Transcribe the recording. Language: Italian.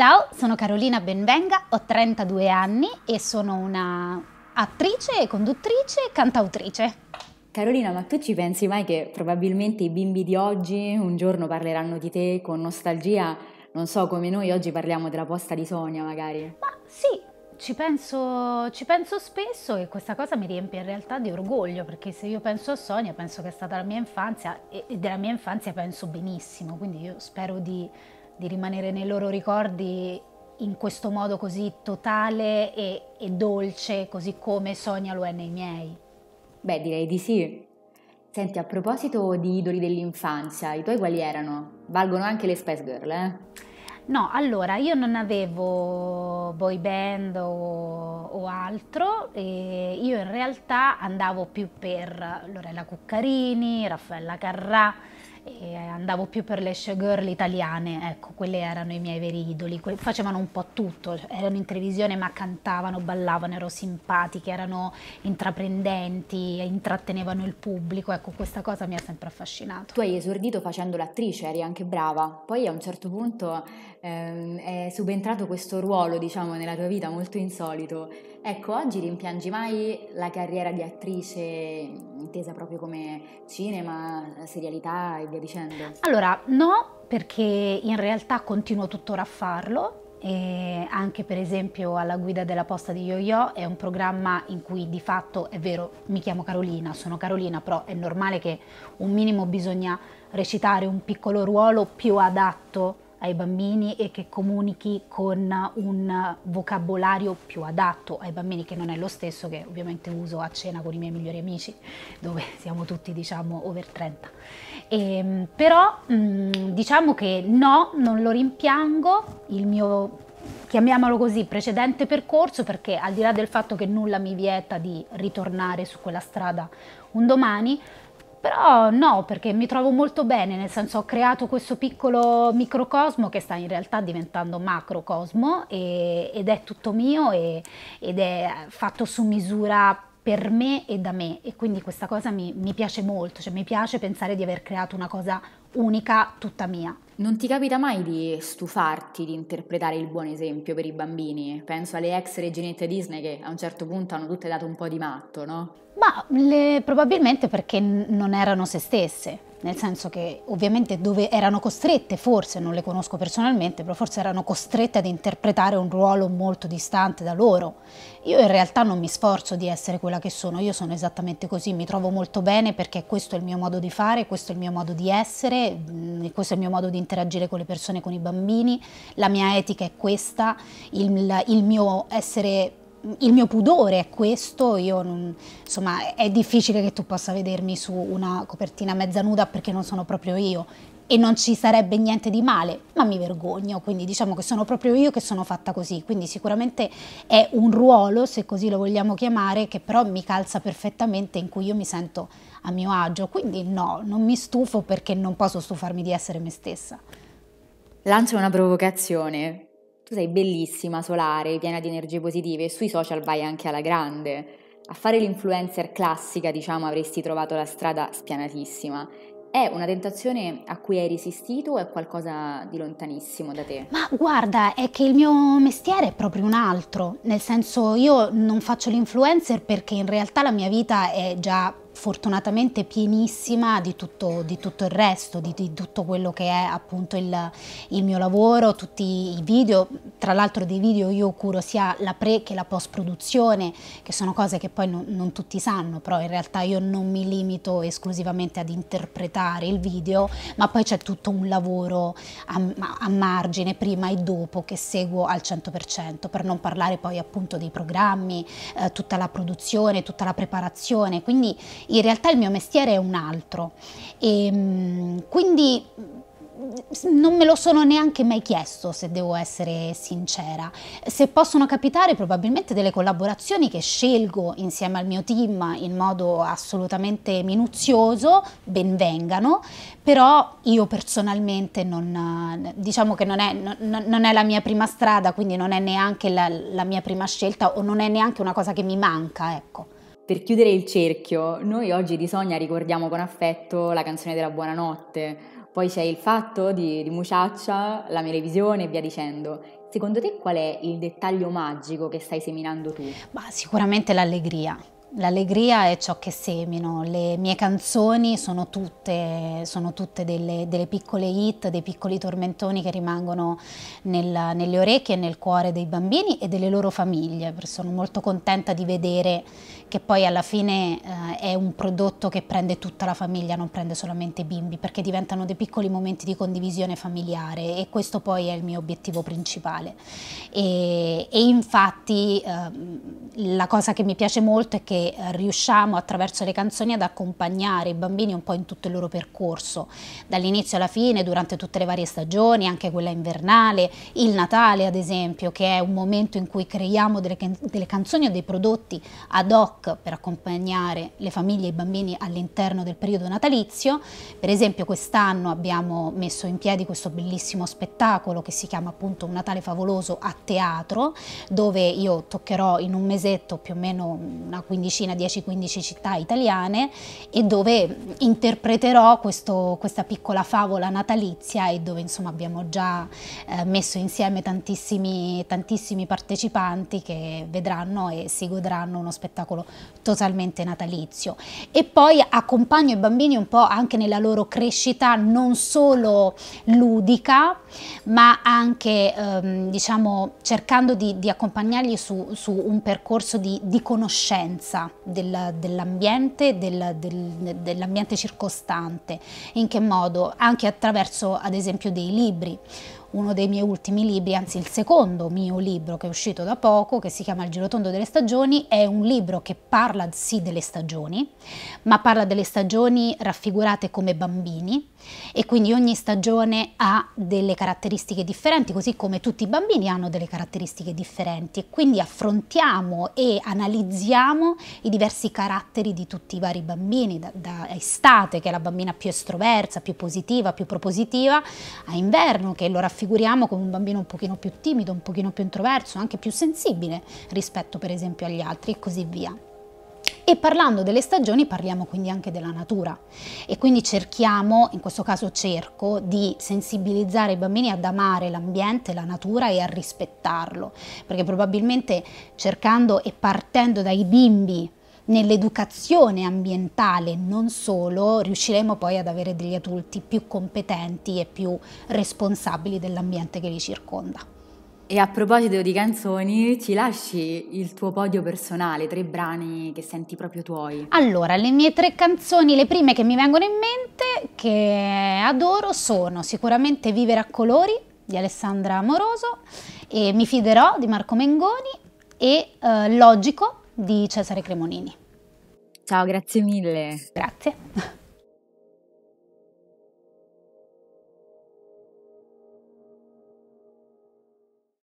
Ciao, sono Carolina Benvenga, ho 32 anni e sono una attrice, conduttrice e cantautrice. Carolina, ma tu ci pensi mai che probabilmente i bimbi di oggi un giorno parleranno di te con nostalgia? Non so, come noi oggi parliamo della posta di Sonia magari. Ma sì, ci penso, ci penso, spesso e questa cosa mi riempie in realtà di orgoglio perché se io penso a Sonia penso che è stata la mia infanzia e della mia infanzia penso benissimo, quindi io spero di di rimanere nei loro ricordi in questo modo così totale e, e dolce, così come Sonia lo è nei miei. Beh, direi di sì. Senti, a proposito di idoli dell'infanzia, i tuoi quali erano? Valgono anche le Spice Girl, eh? No, allora io non avevo boy band o, o altro, io in realtà andavo più per Lorella Cuccarini, Raffaella Carrà, e andavo più per le showgirl italiane, ecco, quelle erano i miei veri idoli, que- facevano un po' tutto, erano in televisione ma cantavano, ballavano, erano simpatiche, erano intraprendenti, intrattenevano il pubblico, ecco, questa cosa mi ha sempre affascinato. Tu hai esordito facendo l'attrice, eri anche brava, poi a un certo punto ehm, è subentrato questo ruolo, diciamo, nella tua vita molto insolito. Ecco, oggi rimpiangi mai la carriera di attrice intesa proprio come cinema, serialità, via dicendo? Allora, no, perché in realtà continuo tuttora a farlo. E anche per esempio alla guida della posta di YoYo è un programma in cui di fatto è vero mi chiamo Carolina, sono Carolina, però è normale che un minimo bisogna recitare un piccolo ruolo più adatto ai bambini e che comunichi con un vocabolario più adatto ai bambini che non è lo stesso che ovviamente uso a cena con i miei migliori amici dove siamo tutti diciamo over 30 e, ehm, però mm, diciamo che no, non lo rimpiango, il mio chiamiamolo così, precedente percorso, perché al di là del fatto che nulla mi vieta di ritornare su quella strada un domani, però no, perché mi trovo molto bene, nel senso ho creato questo piccolo microcosmo che sta in realtà diventando macrocosmo e, ed è tutto mio e, ed è fatto su misura per me e da me e quindi questa cosa mi, mi, piace molto, cioè mi piace pensare di aver creato una cosa unica tutta mia. Non ti capita mai di stufarti di interpretare il buon esempio per i bambini? Penso alle ex reginette Disney che a un certo punto hanno tutte dato un po' di matto, no? Ma le, probabilmente perché non erano se stesse, nel senso che ovviamente dove erano costrette, forse non le conosco personalmente, però forse erano costrette ad interpretare un ruolo molto distante da loro. Io in realtà non mi sforzo di essere quella che sono, io sono esattamente così, mi trovo molto bene perché questo è il mio modo di fare, questo è il mio modo di essere, mm, questo è il mio modo di interagire con le persone, con i bambini, la mia etica è questa, il, il mio essere il mio pudore è questo, io non, insomma è difficile che tu possa vedermi su una copertina mezza nuda perché non sono proprio io e non ci sarebbe niente di male, ma mi vergogno, quindi diciamo che sono proprio io che sono fatta così, quindi sicuramente è un ruolo, se così lo vogliamo chiamare, che però mi calza perfettamente in cui io mi sento a mio agio, quindi no, non mi stufo perché non posso stufarmi di essere me stessa. Lancio una provocazione, tu sei bellissima, solare, piena di energie positive e sui social vai anche alla grande. A fare l'influencer classica, diciamo, avresti trovato la strada spianatissima. È una tentazione a cui hai resistito o è qualcosa di lontanissimo da te? Ma guarda, è che il mio mestiere è proprio un altro, nel senso io non faccio l'influencer perché in realtà la mia vita è già fortunatamente pienissima di tutto, di tutto il resto, di, di, tutto quello che è appunto il, il mio lavoro, tutti i video, tra l'altro dei video io curo sia la pre che la post produzione, che sono cose che poi non, non tutti sanno, però in realtà io non mi limito esclusivamente ad interpretare il video, ma poi c'è tutto un lavoro a, a margine prima e dopo che seguo al 100%, per non parlare poi appunto dei programmi, eh, tutta la produzione, tutta la preparazione, quindi in realtà il mio mestiere è un altro. E, ehm, quindi mm, non me lo sono neanche mai chiesto se devo essere sincera. Se possono capitare probabilmente delle collaborazioni che scelgo insieme al mio team in modo assolutamente minuzioso, ben vengano, però io personalmente non, diciamo che non è, non, non è la mia prima strada, quindi non è neanche la, la mia prima scelta o non è neanche una cosa che mi manca, ecco per chiudere il cerchio, noi oggi di Sogna ricordiamo con affetto la canzone della buonanotte, poi c'è il fatto di, di Muciaccia, la melevisione e via dicendo. Secondo te qual è il dettaglio magico che stai seminando tu? Bah, sicuramente l'allegria L'allegria è ciò che semino, le mie canzoni sono tutte, sono tutte delle, delle, piccole hit, dei piccoli tormentoni che rimangono nel, nelle orecchie e nel cuore dei bambini e delle loro famiglie. Sono molto contenta di vedere che poi alla fine eh, è un prodotto che prende tutta la famiglia, non prende solamente i bimbi, perché diventano dei piccoli momenti di condivisione familiare e questo poi è il mio obiettivo principale. E, e infatti eh, la cosa che mi piace molto è che che riusciamo attraverso le canzoni ad accompagnare i bambini un po' in tutto il loro percorso, dall'inizio alla fine, durante tutte le varie stagioni, anche quella invernale, il Natale ad esempio, che è un momento in cui creiamo delle, can delle canzoni o dei prodotti ad hoc per accompagnare le famiglie e i bambini all'interno del periodo natalizio. Per esempio quest'anno abbiamo messo in piedi questo bellissimo spettacolo che si chiama appunto Un Natale favoloso a teatro, dove io toccherò in un mesetto più o meno una quindicina vicina a 10-15 città italiane e dove interpreterò questo, questa piccola favola natalizia e dove insomma abbiamo già eh, messo insieme tantissimi, tantissimi partecipanti che vedranno e si godranno uno spettacolo totalmente natalizio. E poi accompagno i bambini un po' anche nella loro crescita non solo ludica ma anche ehm, diciamo cercando di, di accompagnarli su, su, un percorso di, di conoscenza coscienza del, dell'ambiente, del, del, dell'ambiente circostante, in che modo? Anche attraverso ad esempio dei libri uno dei miei ultimi libri, anzi il secondo mio libro che è uscito da poco, che si chiama Il girotondo delle stagioni, è un libro che parla sì delle stagioni, ma parla delle stagioni raffigurate come bambini e quindi ogni stagione ha delle caratteristiche differenti, così come tutti i bambini hanno delle caratteristiche differenti e quindi affrontiamo e analizziamo i diversi caratteri di tutti i vari bambini, da, da estate che è la bambina più estroversa, più positiva, più propositiva, a inverno che lo raffigura raffiguriamo come un bambino un pochino più timido, un pochino più introverso, anche più sensibile rispetto per esempio agli altri e così via. E parlando delle stagioni parliamo quindi anche della natura e quindi cerchiamo, in questo caso cerco, di sensibilizzare i bambini ad amare l'ambiente, la natura e a rispettarlo, perché probabilmente cercando e partendo dai bimbi nell'educazione ambientale, non solo, riusciremo poi ad avere degli adulti più competenti e più responsabili dell'ambiente che li circonda. E a proposito di canzoni, ci lasci il tuo podio personale, tre brani che senti proprio tuoi. Allora, le mie tre canzoni, le prime che mi vengono in mente, che adoro, sono sicuramente Vivere a colori di Alessandra Amoroso, Mi fiderò di Marco Mengoni e eh, Logico di Cesare Cremonini. Ciao, grazie mille. Grazie.